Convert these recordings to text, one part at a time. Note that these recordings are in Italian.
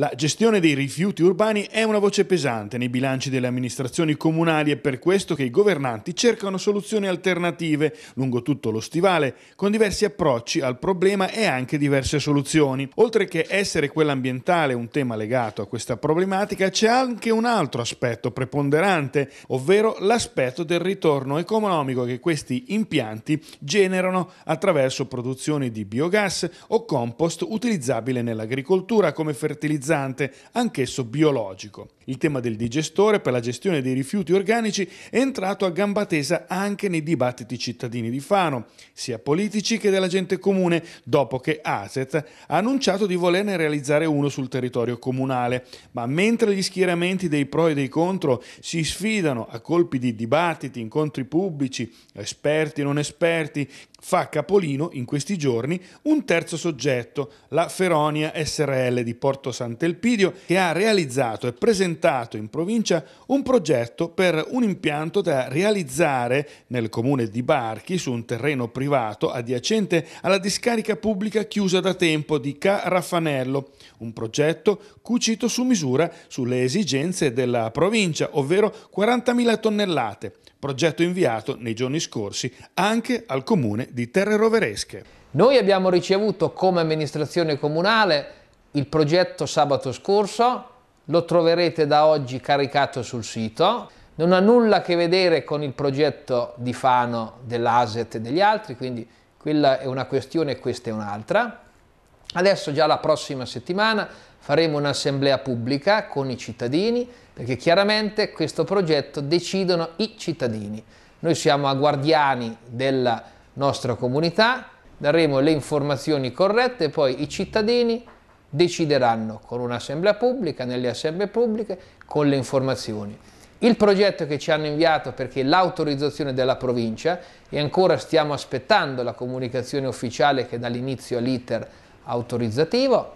La gestione dei rifiuti urbani è una voce pesante nei bilanci delle amministrazioni comunali e per questo che i governanti cercano soluzioni alternative lungo tutto lo stivale, con diversi approcci al problema e anche diverse soluzioni. Oltre che essere quella ambientale un tema legato a questa problematica, c'è anche un altro aspetto preponderante, ovvero l'aspetto del ritorno economico che questi impianti generano attraverso produzioni di biogas o compost utilizzabile nell'agricoltura come fertilizzante fertilizzante, anch'esso biologico. Il tema del digestore per la gestione dei rifiuti organici è entrato a gamba tesa anche nei dibattiti cittadini di Fano, sia politici che della gente comune, dopo che ASET ha annunciato di volerne realizzare uno sul territorio comunale. Ma mentre gli schieramenti dei pro e dei contro si sfidano a colpi di dibattiti, incontri pubblici, esperti e non esperti, fa capolino in questi giorni un terzo soggetto, la Feronia SRL di Porto Sant'Elpidio, che ha realizzato e presentato in provincia un progetto per un impianto da realizzare nel comune di Barchi su un terreno privato adiacente alla discarica pubblica chiusa da tempo di Ca Raffanello, un progetto cucito su misura sulle esigenze della provincia, ovvero 40.000 tonnellate progetto inviato nei giorni scorsi anche al comune di Terre Roveresche. Noi abbiamo ricevuto come amministrazione comunale il progetto sabato scorso, lo troverete da oggi caricato sul sito. Non ha nulla a che vedere con il progetto di Fano dell'ASET e degli altri, quindi quella è una questione e questa è un'altra. Adesso già la prossima settimana faremo un'assemblea pubblica con i cittadini perché chiaramente questo progetto decidono i cittadini. Noi siamo a guardiani della nostra comunità, daremo le informazioni corrette e poi i cittadini decideranno con un'assemblea pubblica, nelle assemblee pubbliche, con le informazioni. Il progetto che ci hanno inviato perché l'autorizzazione della provincia e ancora stiamo aspettando la comunicazione ufficiale che dall'inizio all'iter autorizzativo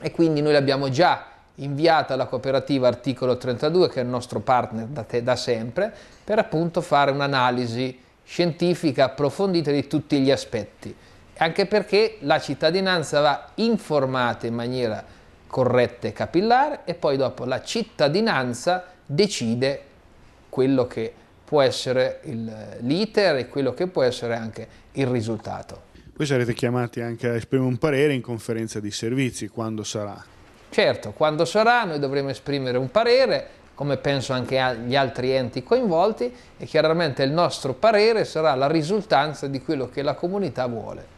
e quindi noi l'abbiamo già inviata alla cooperativa articolo 32 che è il nostro partner da, te, da sempre per appunto fare un'analisi scientifica approfondita di tutti gli aspetti anche perché la cittadinanza va informata in maniera corretta e capillare e poi dopo la cittadinanza decide quello che può essere l'iter e quello che può essere anche il risultato. Voi sarete chiamati anche a esprimere un parere in conferenza di servizi, quando sarà? Certo, quando sarà noi dovremo esprimere un parere, come penso anche agli altri enti coinvolti, e chiaramente il nostro parere sarà la risultanza di quello che la comunità vuole.